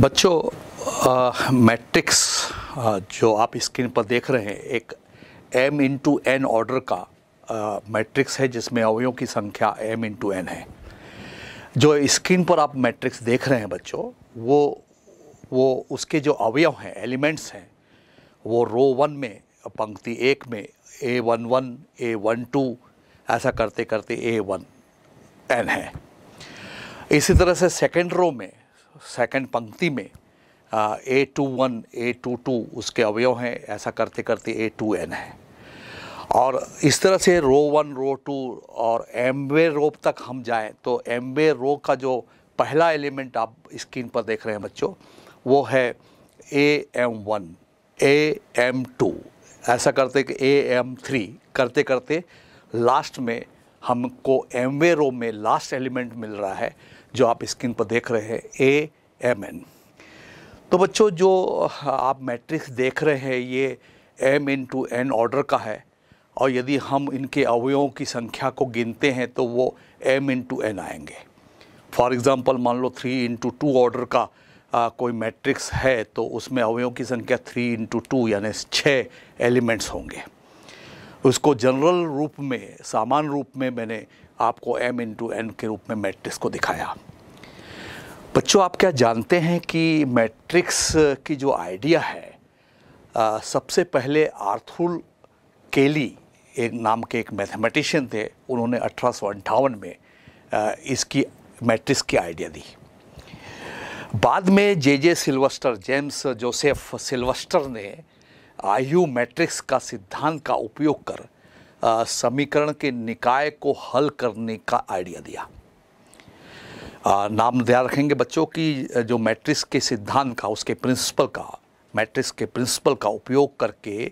बच्चों मैट्रिक्स जो आप स्क्रीन पर देख रहे हैं एक m इंटू एन ऑर्डर का मैट्रिक्स है जिसमें अवयों की संख्या m इंटू एन है जो स्क्रीन पर आप मैट्रिक्स देख रहे हैं बच्चों वो वो उसके जो अवयव हैं एलिमेंट्स हैं वो रो वन में पंक्ति एक में ए one one a one two ऐसा करते करते ए वन एन है इसी तरह से सेकेंड रो में सेकंड पंक्ति में a two one A two two उसके अवयव हैं ऐसा करते करते ए टू एन है और इस तरह से रो वन रो टू और एमवे रो तक हम जाएं तो एमवे रो का जो पहला एलिमेंट आप स्क्रीन पर देख रहे हैं बच्चों वो है a m one a m two ऐसा करते कि ए एम थ्री करते करते लास्ट में हमको एमवे रो में लास्ट एलिमेंट मिल रहा है जो आप स्क्रीन पर देख रहे हैं ए एम एन तो बच्चों जो हाँ, आप मैट्रिक्स देख रहे हैं ये m into n order का है और यदि हम इनके अवयवों की संख्या को गिनते हैं तो वो एम इन टू एन आएंगे फॉर एग्ज़ाम्पल मान लो थ्री इंटू टू ऑर्डर का आ, कोई मैट्रिक्स है तो उसमें अवयवों की संख्या थ्री इंटू टू यानी छः एलिमेंट्स होंगे उसको जनरल रूप में सामान्य रूप में मैंने आपको इन इंटू एन के रूप में मैट्रिक्स को दिखाया बच्चों आप क्या जानते हैं कि मैट्रिक्स की जो आइडिया है आ, सबसे पहले आर्थुल केली एक नाम के एक मैथमेटिशियन थे उन्होंने अठारह में आ, इसकी मैट्रिक्स की आइडिया दी बाद में J J Sylvester James Joseph Sylvester ने आयु मैट्रिक्स का सिद्धांत का उपयोग कर समीकरण के निकाय को हल करने का आइडिया दिया आ, नाम ध्यान रखेंगे बच्चों की जो मैट्रिक्स के सिद्धांत का उसके प्रिंसिपल का मैट्रिक्स के प्रिंसिपल का उपयोग करके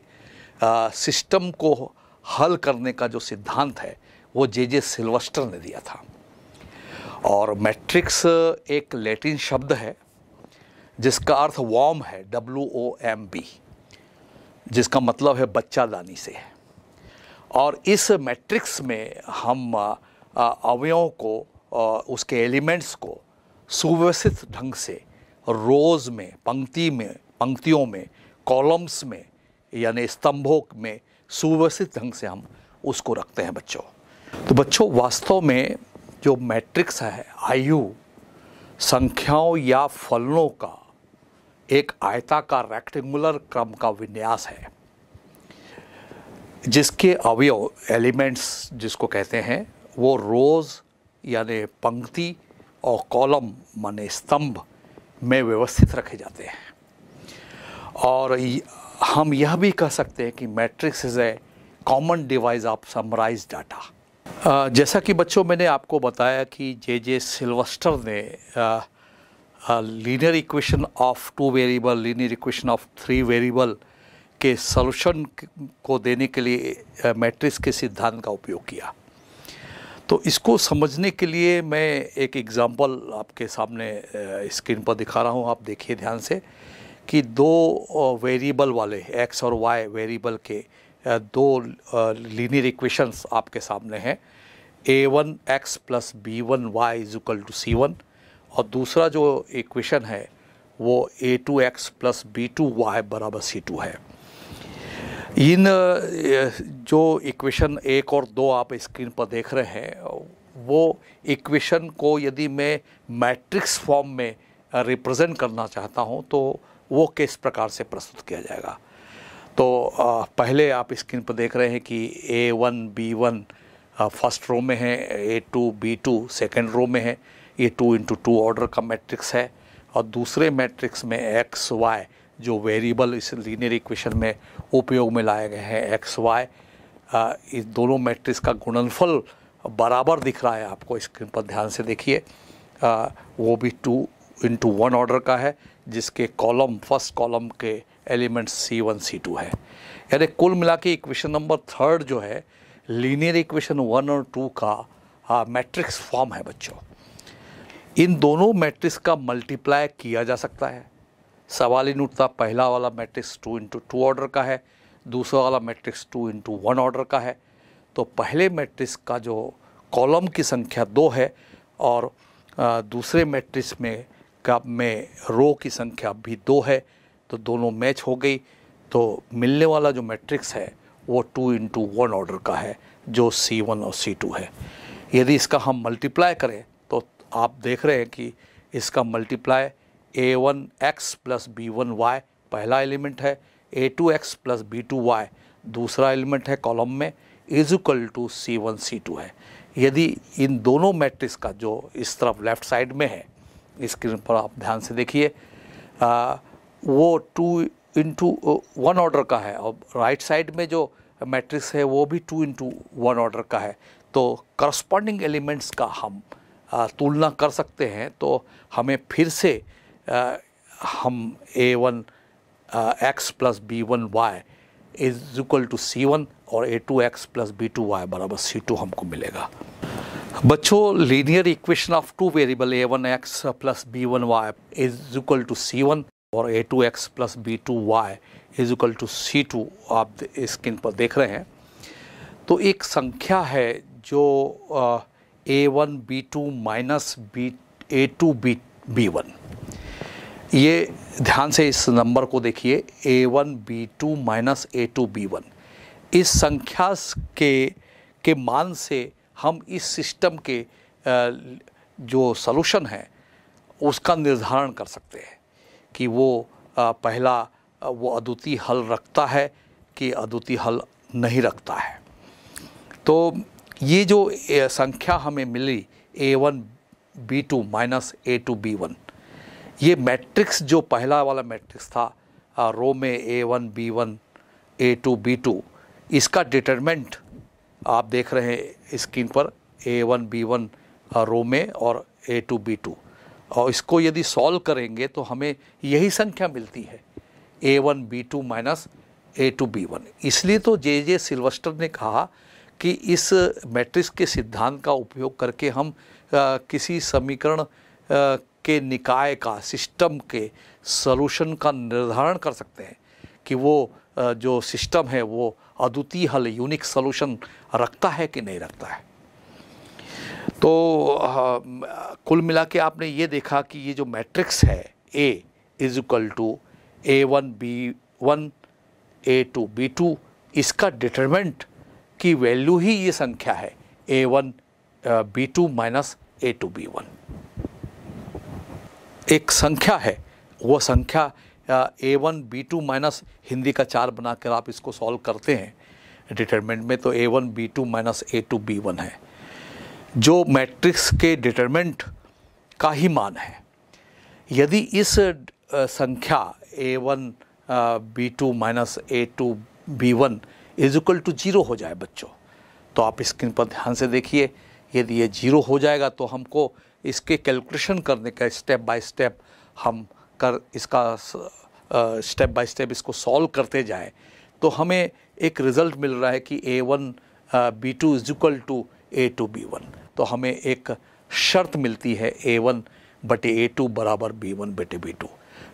आ, सिस्टम को हल करने का जो सिद्धांत है वो जे जे सिल्वस्टर ने दिया था और मैट्रिक्स एक लैटिन शब्द है जिसका अर्थ वॉम है डब्ल्यू ओ एम बी जिसका मतलब है बच्चादानी से है और इस मैट्रिक्स में हम अवयों को उसके एलिमेंट्स को सुव्यवस्थित ढंग से रोज में पंक्ति में पंक्तियों में कॉलम्स में यानी स्तंभों में सुव्यवस्थित ढंग से हम उसको रखते हैं बच्चों तो बच्चों वास्तव में जो मैट्रिक्स है आयु संख्याओं या फलनों का एक आयताकार रेक्टेंगुलर क्रम का विन्यास है जिसके अवयव एलिमेंट्स जिसको कहते हैं वो रोज़ यानि पंक्ति और कॉलम माने स्तंभ में व्यवस्थित रखे जाते हैं और हम यह भी कह सकते हैं कि matrix is a common device of summarise data जैसा कि बच्चों मैंने आपको बताया कि जे जे सिल्वस्टर ने linear equation of two variable linear equation of three variable के सोलूशन को देने के लिए मैट्रिक्स के सिद्धांत का उपयोग किया तो इसको समझने के लिए मैं एक एग्ज़ाम्पल आपके सामने स्क्रीन पर दिखा रहा हूँ आप देखिए ध्यान से कि दो वेरिएबल वाले एक्स और वाई वेरिएबल के दो लीनियर इक्वेशंस आपके सामने हैं A one X plus B one Y is equal to C one और दूसरा जो इक्वेशन है वो A two X plus B two Y बराबर सी टू है इन जो इक्वेशन एक और दो आप स्क्रीन पर देख रहे हैं वो इक्वेशन को यदि मैं मैट्रिक्स फॉर्म में रिप्रेजेंट करना चाहता हूँ तो वो किस प्रकार से प्रस्तुत किया जाएगा तो पहले आप स्क्रीन पर देख रहे हैं कि A one B one first row में है A two B two second row में है ये टू इंटू टू ऑर्डर का मैट्रिक्स है और दूसरे मैट्रिक्स में एक्स वाई जो वेरिएबल इस लीनियर इक्वेशन में उपयोग में लाए गए हैं एक्स वाई इस दोनों मैट्रिक्स का गुणनफल बराबर दिख रहा है आपको स्क्रीन पर ध्यान से देखिए वो भी टू इंटू वन ऑर्डर का है जिसके कॉलम फर्स्ट कॉलम के element C one C two है यानी कुल मिला के इक्वेशन नंबर थर्ड जो है लीनियर इक्वेशन वन और टू का मैट्रिक्स फॉर्म है बच्चों इन दोनों मैट्रिक्स का मल्टीप्लाई किया जा सकता है सवाल ही नहीं उठता पहला वाला matrix two into two order का है दूसरा वाला matrix two into one order का है तो पहले मैट्रिक्स का जो कॉलम की संख्या दो है और दूसरे मैट्रिक्स में का में रो की संख्या भी दो है तो दोनों मैच हो गई तो मिलने वाला जो मैट्रिक्स है वो टू इंटू वन ऑर्डर का है जो सी वन और सी टू है यदि इसका हम मल्टीप्लाई करें तो आप देख रहे हैं कि इसका multiply A one X plus B one Y पहला एलिमेंट है A two X plus B two Y दूसरा एलिमेंट है कॉलम में is equal to C one C two है यदि इन दोनों मैट्रिक्स का जो इस तरफ लेफ्ट साइड में है स्क्रीन पर आप ध्यान से देखिए वो टू इंटू वन ऑर्डर का है और राइट साइड में जो मैट्रिक्स है वो भी टू इंटू वन ऑर्डर का है तो करस्पॉन्डिंग एलिमेंट्स का हम तुलना कर सकते हैं तो हमें फिर से Uh, हम A one X plus B one Y is equal to C one और A two X plus B two Y बराबर सी टू हमको मिलेगा बच्चों linear equation of two variable A one X plus B one Y is equal to C one और A two X plus B two Y is equal to C two आप screen पर देख रहे हैं तो एक संख्या है जो A one B two minus B A two B B one ये ध्यान से इस नंबर को देखिए A one B two minus A two B one इस संख्या के के मान से हम इस सिस्टम के जो सोलूशन है उसका निर्धारण कर सकते हैं कि वो पहला वो अद्वितीय हल रखता है कि अद्वितीय हल नहीं रखता है तो ये जो संख्या हमें मिली A one B two minus A two B one ये मैट्रिक्स जो पहला वाला मैट्रिक्स था रो में ए वन बी वन ए टू बी टू इसका डिटरमेंट आप देख रहे हैं स्क्रीन पर A one B one row में और ए टू बी टू और इसको यदि सॉल्व करेंगे तो हमें यही संख्या मिलती है A one B two minus A two B one इसलिए तो जे जे सिल्वस्टर ने कहा कि इस मैट्रिक्स के सिद्धांत का उपयोग करके हम आ, किसी समीकरण के निकाय का सिस्टम के सोलूशन का निर्धारण कर सकते हैं कि वो जो सिस्टम है वो अद्वितीय हल यूनिक सोलूशन रखता है कि नहीं रखता है तो आ, कुल मिला के आपने ये देखा कि ये जो मैट्रिक्स है A is equal to A one B one A two B two इसका डिटर्मेंट की वैल्यू ही ये संख्या है A one B two minus A two B one एक संख्या है वो संख्या A one B two minus Hindi का चार बनाकर आप इसको सॉल्व करते हैं डिटर्मेंट में तो A one B two minus A two B one है जो मैट्रिक्स के डिटर्मेंट का ही मान है यदि इस संख्या A one B two minus A two B one is equal to zero हो जाए बच्चों तो आप स्क्रीन पर ध्यान से देखिए यदि ये जीरो हो जाएगा तो हमको इसके कैलकुलेशन करने का स्टेप बाय स्टेप हम कर इसका स्टेप बाय स्टेप इसको सॉल्व करते जाएं तो हमें एक रिज़ल्ट मिल रहा है कि A one B two is equal to A two B one तो हमें एक शर्त मिलती है ए वन बटे ए टू बराबर बी वन बटे बी टू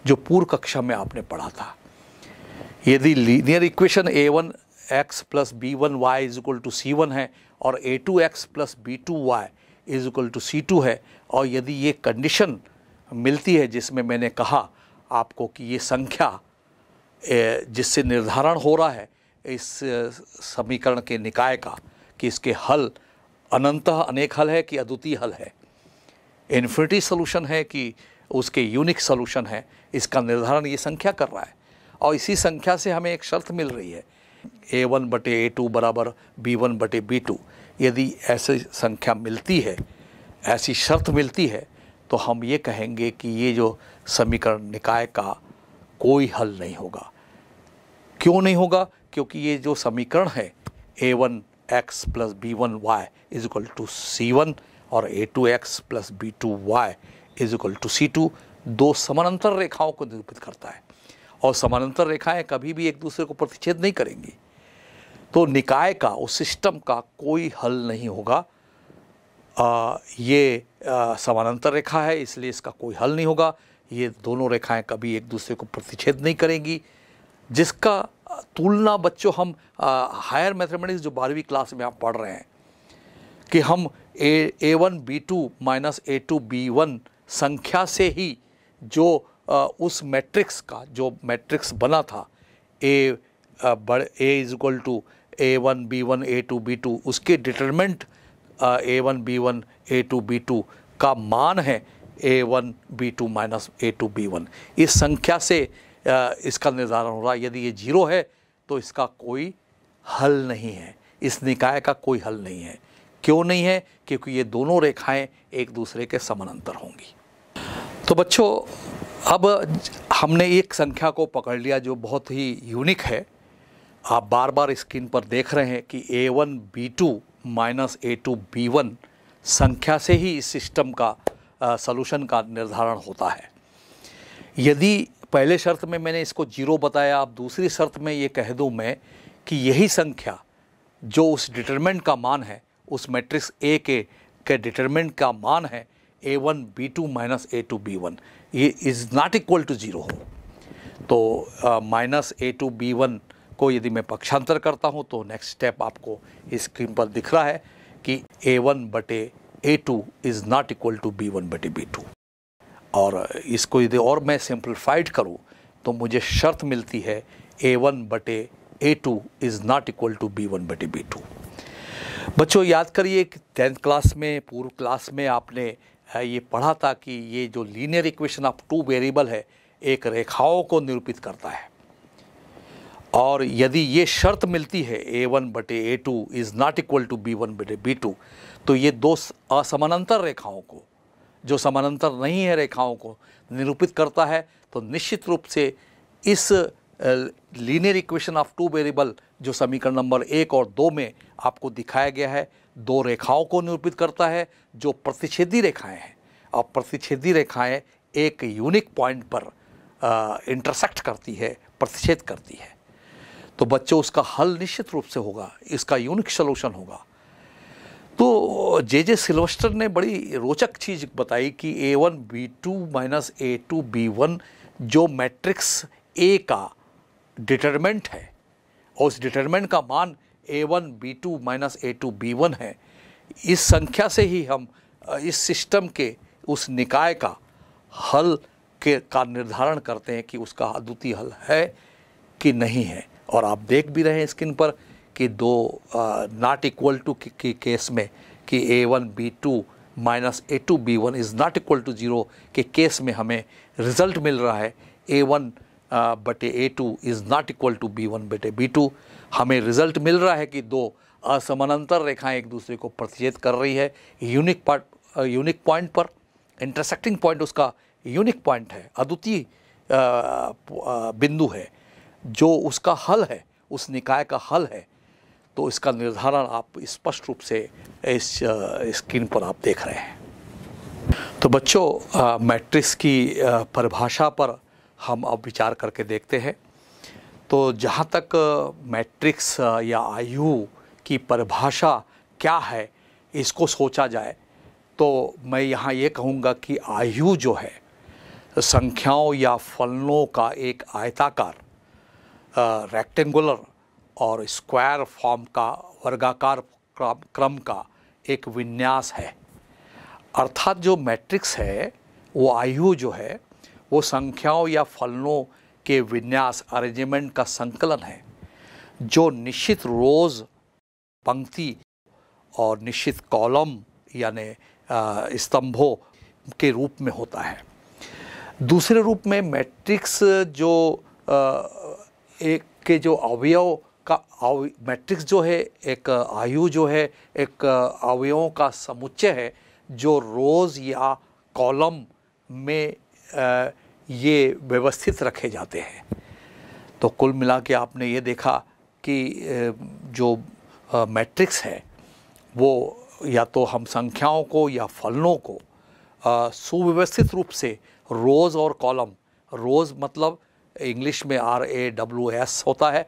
जो पूर्व कक्षा में आपने पढ़ा था यदि linear equation A one X plus B one Y is equal to C one है और A two X plus B two Y is equal to C two है और यदि ये कंडीशन मिलती है जिसमें मैंने कहा आपको कि ये संख्या जिससे निर्धारण हो रहा है इस समीकरण के निकाय का कि इसके हल अनंत अनेक हल है कि अद्वितीय हल है इन्फिनिटी सोलूशन है कि उसके यूनिक सोलूशन है इसका निर्धारण ये संख्या कर रहा है और इसी संख्या से हमें एक शर्त मिल रही है ए वन बटे ए टू बराबर बी वन बटे बी टू यदि ऐसी संख्या मिलती है ऐसी शर्त मिलती है तो हम ये कहेंगे कि ये जो समीकरण निकाय का कोई हल नहीं होगा क्यों नहीं होगा क्योंकि ये जो समीकरण है A one X plus B one Y is equal to C one और A two X plus B two Y is equal to C two दो समानांतर रेखाओं को निरूपित करता है और समानांतर रेखाएं कभी भी एक दूसरे को प्रतिच्छेद नहीं करेंगी तो निकाय का उस सिस्टम का कोई हल नहीं होगा आ, ये समानांतर रेखा है इसलिए इसका कोई हल नहीं होगा ये दोनों रेखाएं कभी एक दूसरे को प्रतिच्छेद नहीं करेंगी जिसका तुलना बच्चों हम आ, हायर मैथमेटिक्स जो बारहवीं क्लास में आप पढ़ रहे हैं कि हम A A one B two minus A two B one संख्या से ही जो आ, उस मैट्रिक्स का जो मैट्रिक्स बना था ए बड़ A is equal to A one B one A two B two उसके determinant A one B one A two B two का मान है A one B two minus A two B one इस संख्या से आ, इसका निर्धारण हो रहा है यदि ये जीरो है तो इसका कोई हल नहीं है इस निकाय का कोई हल नहीं है क्यों नहीं है क्योंकि ये दोनों रेखाएं एक दूसरे के समानांतर होंगी तो बच्चों अब हमने एक संख्या को पकड़ लिया जो बहुत ही यूनिक है आप बार बार स्क्रीन पर देख रहे हैं कि A one B two minus A two B one संख्या से ही इस सिस्टम का सलूशन का निर्धारण होता है यदि पहले शर्त में मैंने इसको जीरो बताया आप दूसरी शर्त में ये कह दूँ मैं कि यही संख्या जो उस डिटरमेंट का मान है उस मैट्रिक्स ए के के डिटरमेंट का मान है A one B two minus A two B one ये is not equal to zero हो तो minus A two B one को यदि मैं पक्षांतर करता हूँ तो नेक्स्ट स्टेप आपको इस स्क्रीन पर दिख रहा है कि ए वन बटे A two is not equal to B one बटे बी टू और इसको यदि और मैं सिंप्लीफाइड करूँ तो मुझे शर्त मिलती है ए वन बटे A two is not equal to B one बटे बी टू बच्चों याद करिए कि टेंथ क्लास में पूर्व क्लास में आपने ये पढ़ा था कि ये जो linear equation of two variable है एक रेखाओं को निरूपित करता है और यदि ये शर्त मिलती है ए वन बटे A two is not equal to B one बटे बी टू तो ये दो असमानांतर रेखाओं को जो समानांतर नहीं है रेखाओं को निरूपित करता है तो निश्चित रूप से इस linear equation of two variable जो समीकरण नंबर एक और दो में आपको दिखाया गया है दो रेखाओं को निरूपित करता है जो प्रतिच्छेदी रेखाएं हैं और प्रतिच्छेदी रेखाएं एक यूनिक पॉइंट पर इंटरसेक्ट करती है प्रतिच्छेद करती है तो बच्चों उसका हल निश्चित रूप से होगा इसका यूनिक सोलूशन होगा तो जे जे सिल्वस्टर ने बड़ी रोचक चीज़ बताई कि A one B two minus A two B one जो मैट्रिक्स ए का डिटरमेंट है और उस डिटरमेंट का मान A one B two minus A two B one है इस संख्या से ही हम इस सिस्टम के उस निकाय का हल के का निर्धारण करते हैं कि उसका अद्वितीय हल है कि नहीं है और आप देख भी रहे हैं स्क्रीन पर कि दो नॉट इक्वल टू के केस में कि A one B two minus A two B one is not equal to zero के केस में हमें रिज़ल्ट मिल रहा है ए वन बटे A two is not equal to B one बटे बी टू हमें रिज़ल्ट मिल रहा है कि दो असमानांतर रेखाएं एक दूसरे को प्रतिच्छेद कर रही है यूनिक पार्ट यूनिक पॉइंट पर इंटरसेक्टिंग पॉइंट उसका यूनिक पॉइंट है अद्वितीय बिंदु है जो उसका हल है उस निकाय का हल है तो इसका निर्धारण आप स्पष्ट रूप से इस स्क्रीन पर आप देख रहे हैं तो बच्चों मैट्रिक्स की परिभाषा पर हम अब विचार करके देखते हैं तो जहाँ तक मैट्रिक्स या आयु की परिभाषा क्या है इसको सोचा जाए तो मैं यहाँ ये कहूँगा कि आयु जो है संख्याओं या फलनों का एक आयताकार रेक्टेंगुलर और स्क्वायर फॉर्म का वर्गाकार क्रम का एक विन्यास है अर्थात जो मैट्रिक्स है वो आयु जो है वो संख्याओं या फलनों के विन्यास अरेंजमेंट का संकलन है जो निश्चित रोज़ पंक्ति और निश्चित कॉलम यानि स्तंभों के रूप में होता है दूसरे रूप में मैट्रिक्स जो एक के जो अवयव का अव मैट्रिक्स जो है एक आयु जो है एक अवयवों का समुच्चय है जो रोज़ या कॉलम में ये व्यवस्थित रखे जाते हैं तो कुल मिला के आपने ये देखा कि जो मैट्रिक्स है वो या तो हम संख्याओं को या फलनों को सुव्यवस्थित रूप से रोज़ और कॉलम रोज़ मतलब इंग्लिश में आर ए डब्ल्यू एस होता है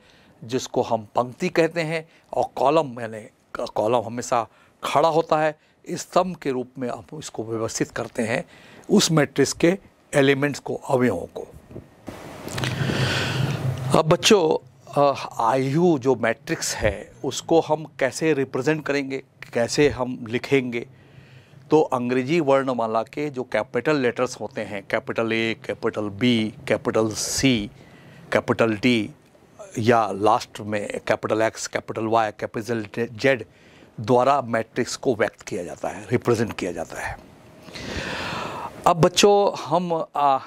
जिसको हम पंक्ति कहते हैं और कॉलम यानी कॉलम हमेशा खड़ा होता है स्तंभ के रूप में हम इसको व्यवस्थित करते हैं उस मैट्रिक्स के एलिमेंट्स को अवयवों को अब बच्चों आयु जो मैट्रिक्स है उसको हम कैसे रिप्रेजेंट करेंगे कैसे हम लिखेंगे तो अंग्रेजी वर्णमाला के जो कैपिटल लेटर्स होते हैं capital A capital B capital C capital D या लास्ट में capital X capital Y capital Z द्वारा मैट्रिक्स को व्यक्त किया जाता है रिप्रेजेंट किया जाता है अब बच्चों हम आ,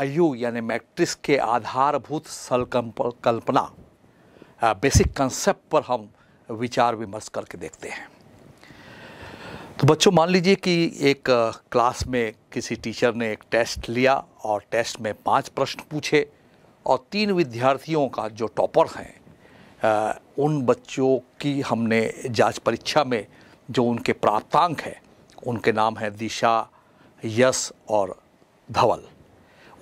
आयु यानी मैट्रिक्स के आधारभूत संकल्पना बेसिक कंसेप्ट पर हम विचार विमर्श करके देखते हैं तो बच्चों मान लीजिए कि एक क्लास में किसी टीचर ने एक टेस्ट लिया और टेस्ट में पांच प्रश्न पूछे और तीन विद्यार्थियों का जो टॉपर हैं उन बच्चों की हमने जांच परीक्षा में जो उनके प्राप्तांक हैं उनके नाम हैं दिशा यश और धवल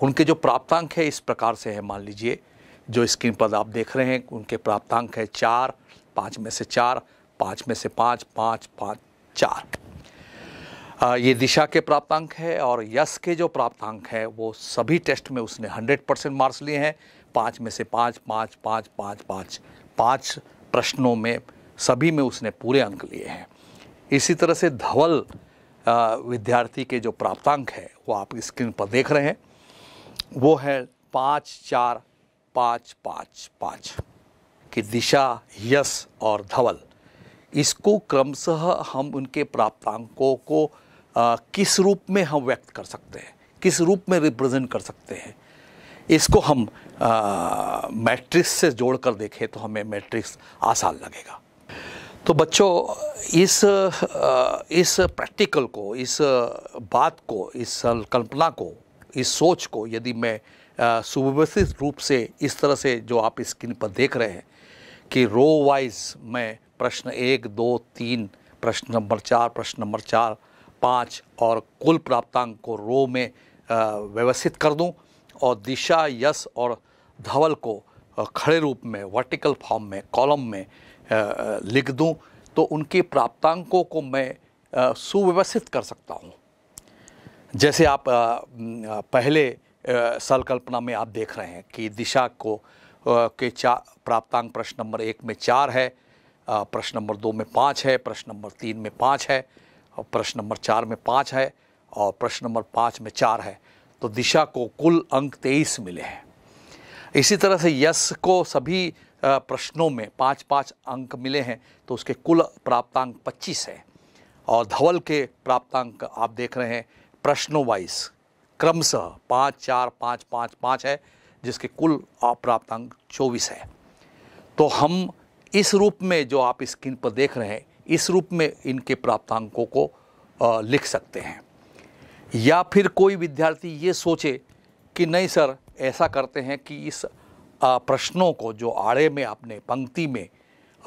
उनके जो प्राप्तांक है इस प्रकार से है मान लीजिए जो स्क्रीन पर आप देख रहे हैं उनके प्राप्तांक है चार पाँच में से चार पाँच में से पाँच पाँच पाँच चार ये दिशा के प्राप्तांक है और यस के जो प्राप्तांक है वो सभी टेस्ट में उसने 100 परसेंट मार्क्स लिए हैं पाँच में से पाँच पाँच पाँच पाँच पाँच पाँच प्रश्नों में सभी में उसने पूरे अंक लिए हैं इसी तरह से धवल विद्यार्थी के जो प्राप्तांक है वो आप स्क्रीन पर देख रहे हैं वो है पाँच चार पाँच पाँच पाँच की दिशा यस और धवल इसको क्रमशः हम उनके प्राप्तांकों को आ, किस रूप में हम व्यक्त कर सकते हैं किस रूप में रिप्रेजेंट कर सकते हैं इसको हम मैट्रिक्स से जोड़ कर देखें तो हमें मैट्रिक्स आसान लगेगा तो बच्चों इस इस प्रैक्टिकल को इस बात को इस कल्पना को इस सोच को यदि मैं सुव्यवस्थित रूप से इस तरह से जो आप स्क्रीन पर देख रहे हैं कि रो वाइज मैं प्रश्न एक दो तीन प्रश्न नंबर चार प्रश्न नंबर चार पाँच और कुल प्राप्तांक को रो में व्यवस्थित कर दूं और दिशा यश और धवल को खड़े रूप में वर्टिकल फॉर्म में कॉलम में लिख दूं तो उनके प्राप्तांकों को मैं सुव्यवस्थित कर सकता हूं जैसे आप पहले संकल्पना में आप देख रहे हैं कि दिशा को के चार प्राप्तांक प्रश्न नंबर एक में चार है प्रश्न नंबर दो में पाँच है प्रश्न नंबर तीन में पाँच है और प्रश्न नंबर चार में पाँच है और प्रश्न नंबर पाँच में चार है तो दिशा को कुल अंक तेईस मिले हैं इसी तरह से यश को सभी प्रश्नों में पाँच पाँच अंक मिले हैं तो उसके कुल प्राप्तांक पच्चीस है और धवल के प्राप्तांक आप देख रहे हैं प्रश्नों वाइज क्रमशः पाँच चार पाँच पाँच पाँच है जिसके कुल प्राप्तांक चौबीस है तो हम इस रूप में जो आप स्क्रीन पर देख रहे हैं इस रूप में इनके प्राप्तांकों को लिख सकते हैं या फिर कोई विद्यार्थी ये सोचे कि नहीं सर ऐसा करते हैं कि इस प्रश्नों को जो आड़े में आपने पंक्ति में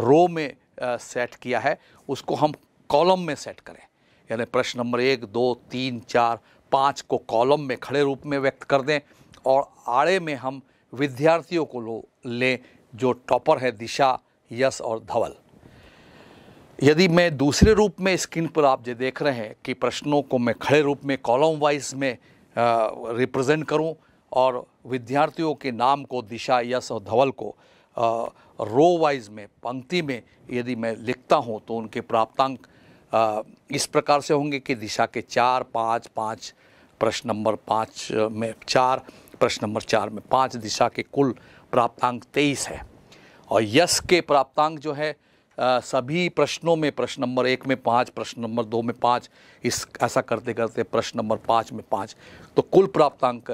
रो में सेट किया है उसको हम कॉलम में सेट करें यानी प्रश्न नंबर एक दो तीन चार पाँच को कॉलम में खड़े रूप में व्यक्त कर दें और आड़े में हम विद्यार्थियों को लो लें जो टॉपर है दिशा यश और धवल यदि मैं दूसरे रूप में स्क्रीन पर आप जो देख रहे हैं कि प्रश्नों को मैं खड़े रूप में कॉलम वाइज में रिप्रेजेंट करूं और विद्यार्थियों के नाम को दिशा यश और धवल को रो वाइज में पंक्ति में यदि मैं लिखता हूं तो उनके प्राप्तांक इस प्रकार से होंगे कि दिशा के चार पाँच पाँच प्रश्न नंबर पाँच में चार प्रश्न नंबर चार में पाँच दिशा के कुल प्राप्तांक तेईस है और यश के प्राप्तांक जो है आ, सभी प्रश्नों में प्रश्न नंबर एक में पाँच प्रश्न नंबर दो में पाँच इस ऐसा करते करते प्रश्न नंबर पाँच में पाँच तो कुल प्राप्तांक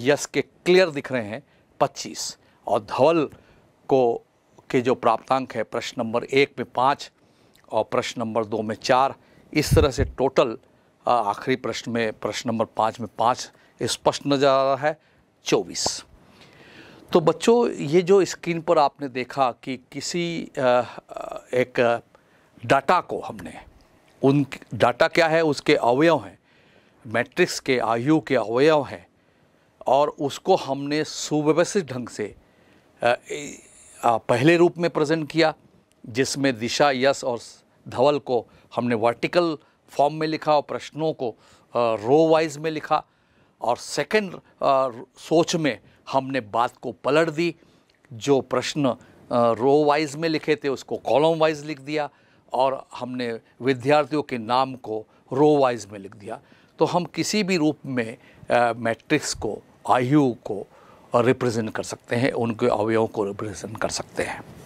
यश के क्लियर दिख रहे हैं पच्चीस और धवल को के जो प्राप्तांक है प्रश्न नंबर एक में पाँच और प्रश्न नंबर दो में चार इस तरह से टोटल आखिरी प्रश्न में प्रश्न नंबर पाँच में पाँच स्पष्ट नजर आ रहा है चौबीस तो बच्चों ये जो स्क्रीन पर आपने देखा कि किसी एक डाटा को हमने उन डाटा क्या है उसके अवयव हैं मैट्रिक्स के आयु के अवयव हैं और उसको हमने सुव्यवस्थित ढंग से पहले रूप में प्रेजेंट किया जिसमें दिशा यश और धवल को हमने वर्टिकल फॉर्म में लिखा और प्रश्नों को रो वाइज में लिखा और सेकंड सोच में हमने बात को पलट दी जो प्रश्न रो वाइज में लिखे थे उसको कॉलम वाइज लिख दिया और हमने विद्यार्थियों के नाम को रो वाइज में लिख दिया तो हम किसी भी रूप में मैट्रिक्स को आयु को रिप्रेजेंट कर सकते हैं उनके अवयवों को रिप्रेजेंट कर सकते हैं